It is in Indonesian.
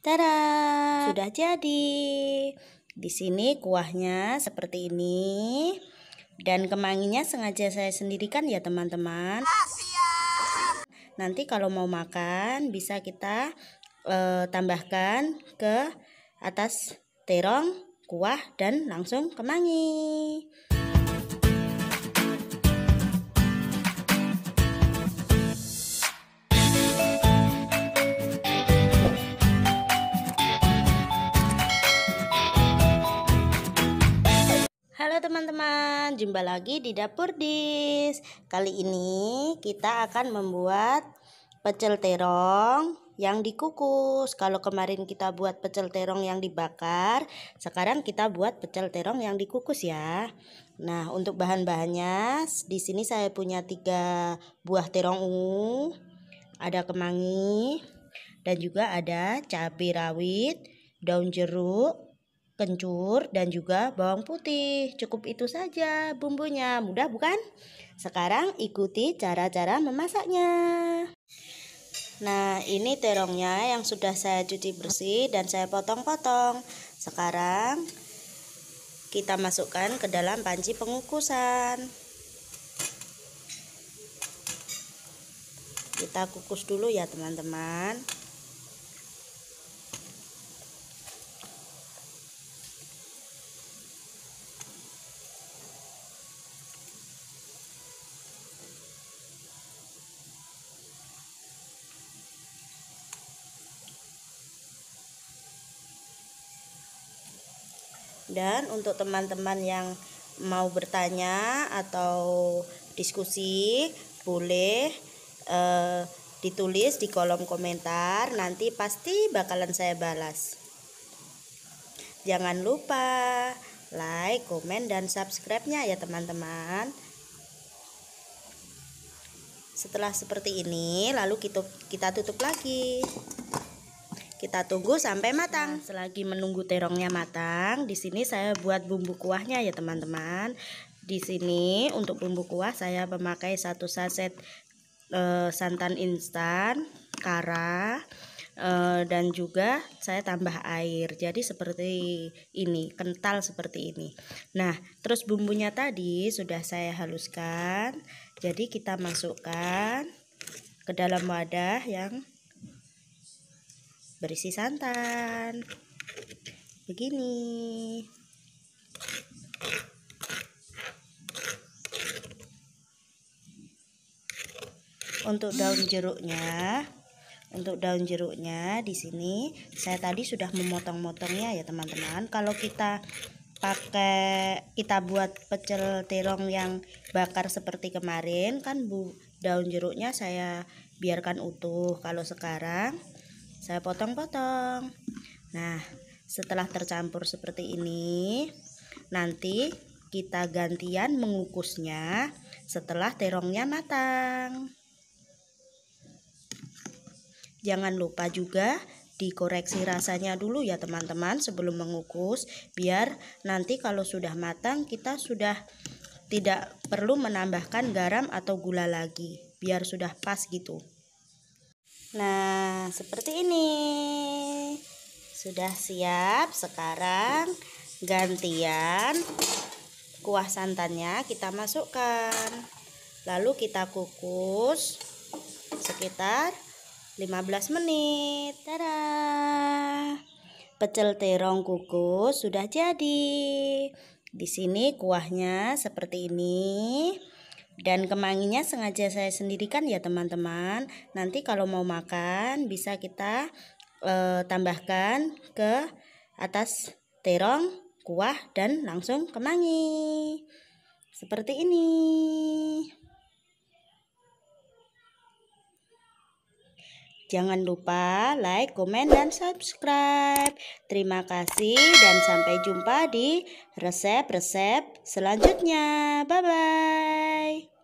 Tada! Sudah jadi. Di sini kuahnya seperti ini. Dan kemanginya sengaja saya sendirikan ya teman-teman. Nanti kalau mau makan bisa kita e, tambahkan ke atas terong, kuah, dan langsung kemangi. teman-teman, jumpa lagi di dapur dis. Kali ini kita akan membuat pecel terong yang dikukus. Kalau kemarin kita buat pecel terong yang dibakar, sekarang kita buat pecel terong yang dikukus ya. Nah, untuk bahan-bahannya di sini saya punya tiga buah terong ungu, ada kemangi, dan juga ada cabai rawit, daun jeruk, kencur, dan juga bawang putih. Cukup itu saja bumbunya. Mudah bukan? Sekarang ikuti cara-cara memasaknya. Nah, ini terongnya yang sudah saya cuci bersih dan saya potong-potong. Sekarang kita masukkan ke dalam panci pengukusan. Kita kukus dulu ya, teman-teman. dan untuk teman-teman yang mau bertanya atau diskusi boleh eh, ditulis di kolom komentar nanti pasti bakalan saya balas jangan lupa like, komen, dan subscribe-nya ya teman-teman setelah seperti ini lalu kita, kita tutup lagi kita tunggu sampai matang. Nah, selagi menunggu terongnya matang, di sini saya buat bumbu kuahnya ya teman-teman. Di sini untuk bumbu kuah saya memakai satu saset e, santan instan, kara, e, dan juga saya tambah air. Jadi seperti ini, kental seperti ini. Nah, terus bumbunya tadi sudah saya haluskan. Jadi kita masukkan ke dalam wadah yang berisi santan begini untuk daun jeruknya untuk daun jeruknya di sini saya tadi sudah memotong-motongnya ya teman-teman kalau kita pakai kita buat pecel terong yang bakar seperti kemarin kan bu daun jeruknya saya biarkan utuh kalau sekarang saya potong-potong nah setelah tercampur seperti ini nanti kita gantian mengukusnya setelah terongnya matang jangan lupa juga dikoreksi rasanya dulu ya teman-teman sebelum mengukus biar nanti kalau sudah matang kita sudah tidak perlu menambahkan garam atau gula lagi biar sudah pas gitu Nah, seperti ini. Sudah siap. Sekarang gantian kuah santannya kita masukkan. Lalu kita kukus sekitar 15 menit. Tada! Pecel terong kukus sudah jadi. Di sini kuahnya seperti ini. Dan kemanginya sengaja saya sendirikan ya teman-teman. Nanti kalau mau makan bisa kita e, tambahkan ke atas terong, kuah dan langsung kemangi. Seperti ini. Jangan lupa like, komen, dan subscribe. Terima kasih dan sampai jumpa di resep-resep selanjutnya. Bye-bye.